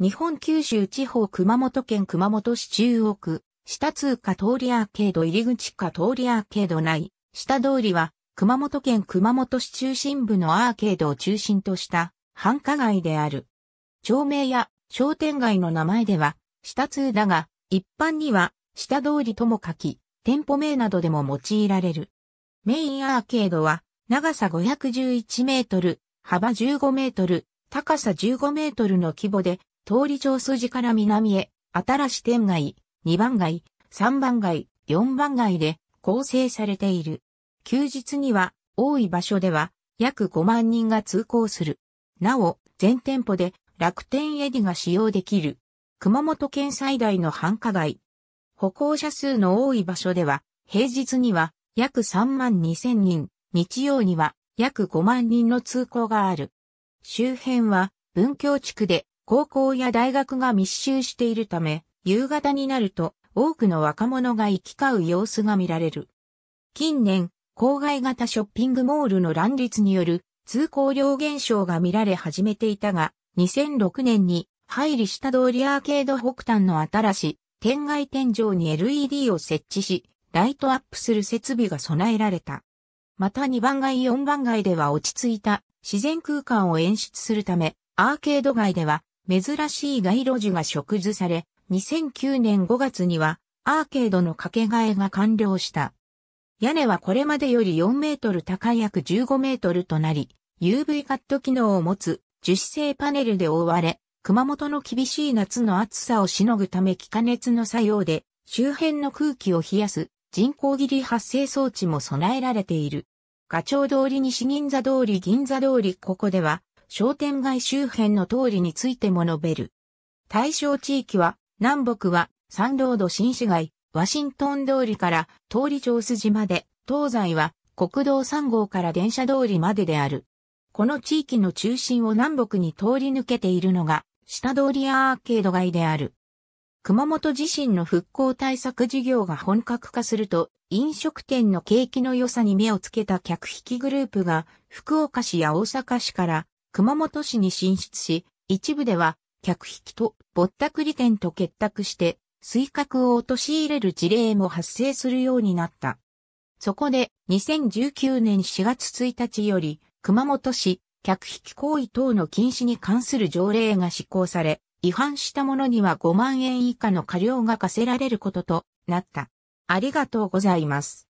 日本九州地方熊本県熊本市中央区、下通貨通りアーケード入り口か通りアーケード内、下通りは熊本県熊本市中心部のアーケードを中心とした繁華街である。町名や商店街の名前では下通だが、一般には下通りとも書き、店舗名などでも用いられる。メインアーケードは長さ511メートル、幅15メートル、高さ15メートルの規模で通り町筋から南へ、新し店街、2番街、3番街、4番街で構成されている。休日には多い場所では約5万人が通行する。なお、全店舗で楽天エディが使用できる。熊本県最大の繁華街。歩行者数の多い場所では、平日には約3万2 0人、日曜には約5万人の通行がある。周辺は文京地区で高校や大学が密集しているため、夕方になると多くの若者が行き交う様子が見られる。近年、郊外型ショッピングモールの乱立による通行量減少が見られ始めていたが、2006年に入りた通りアーケード北端の新しい天外天井に LED を設置し、ライトアップする設備が備えられた。また2番街4番街では落ち着いた自然空間を演出するため、アーケード街では珍しい街路樹が植樹され、2009年5月にはアーケードの掛け替えが完了した。屋根はこれまでより4メートル高い約15メートルとなり、UV カット機能を持つ樹脂製パネルで覆われ、熊本の厳しい夏の暑さをしのぐため気化熱の作用で周辺の空気を冷やす人工切り発生装置も備えられている。ガチョウ通り西銀座通り銀座通りここでは商店街周辺の通りについても述べる。対象地域は、南北は、サンロード新市街、ワシントン通りから通り上筋まで、東西は国道3号から電車通りまでである。この地域の中心を南北に通り抜けているのが、下通りアーケード街である。熊本地震の復興対策事業が本格化すると、飲食店の景気の良さに目をつけた客引きグループが、福岡市や大阪市から熊本市に進出し、一部では、客引きとぼったくり店と結託して、水格を陥れる事例も発生するようになった。そこで、2019年4月1日より、熊本市、客引き行為等の禁止に関する条例が施行され、違反した者には5万円以下の過料が課せられることとなった。ありがとうございます。